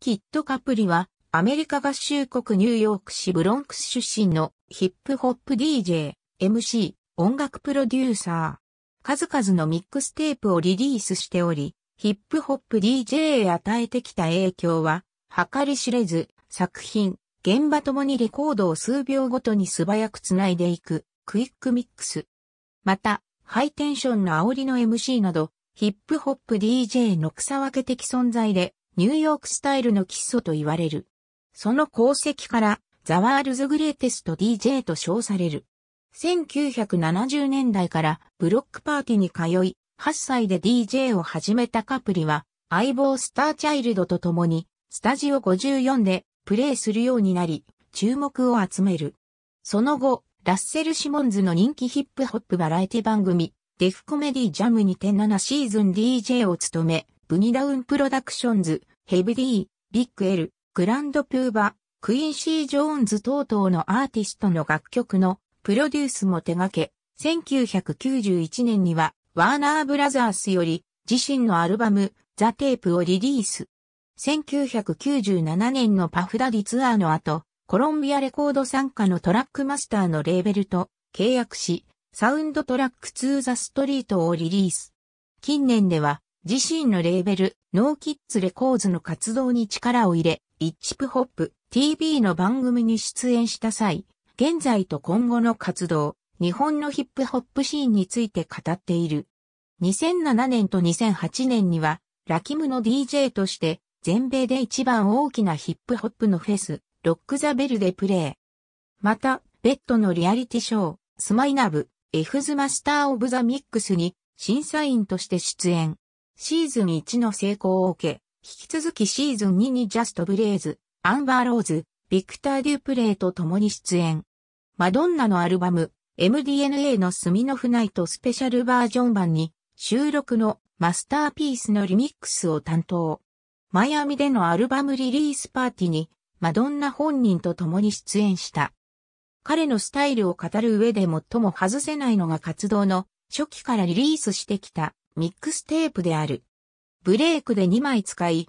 キット・カプリは、アメリカ合衆国ニューヨーク市ブロンクス出身のヒップホップ DJ、MC、音楽プロデューサー。数々のミックステープをリリースしており、ヒップホップ DJ へ与えてきた影響は、計り知れず、作品、現場ともにレコードを数秒ごとに素早く繋いでいく、クイックミックス。また、ハイテンションの煽りの MC など、ヒップホップ DJ の草分け的存在で、ニューヨークスタイルの基礎と言われる。その功績から、ザワールズグレーテスト DJ と称される。1970年代からブロックパーティーに通い、8歳で DJ を始めたカプリは、相棒スターチャイルドと共に、スタジオ54でプレイするようになり、注目を集める。その後、ラッセル・シモンズの人気ヒップホップバラエティ番組、デフコメディジャムにて7シーズン DJ を務め、ブニダウンプロダクションズ、ヘブリー、ビッグエル、グランドプーバ、クインシー・ジョーンズ等々のアーティストの楽曲のプロデュースも手掛け、1991年にはワーナーブラザースより自身のアルバムザ・テープをリリース。1997年のパフダディツアーの後、コロンビアレコード参加のトラックマスターのレーベルと契約し、サウンドトラック2ザ・ストリートをリリース。近年では自身のレーベルノーキッズレコーズの活動に力を入れ、イッチプホップ TV の番組に出演した際、現在と今後の活動、日本のヒップホップシーンについて語っている。2007年と2008年には、ラキムの DJ として、全米で一番大きなヒップホップのフェス、ロックザベルでプレー。また、ベッドのリアリティショー、スマイナブ、エフズマスターオブザミックスに、審査員として出演。シーズン1の成功を受け、引き続きシーズン2にジャスト・ブレイズ、アンバー・ローズ、ビクター・デュープレイと共に出演。マドンナのアルバム、MDNA のスミノフナイトスペシャルバージョン版に収録のマスターピースのリミックスを担当。マイアミでのアルバムリリースパーティーにマドンナ本人と共に出演した。彼のスタイルを語る上で最も外せないのが活動の初期からリリースしてきたミックステープである。ブレイクで2枚使い、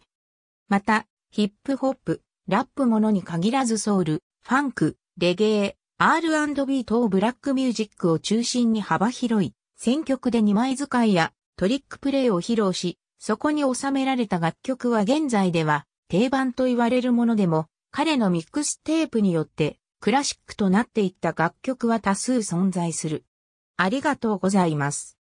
また、ヒップホップ、ラップものに限らずソウル、ファンク、レゲエ、R&B 等ブラックミュージックを中心に幅広い、選曲で2枚使いやトリックプレイを披露し、そこに収められた楽曲は現在では定番と言われるものでも、彼のミックステープによってクラシックとなっていった楽曲は多数存在する。ありがとうございます。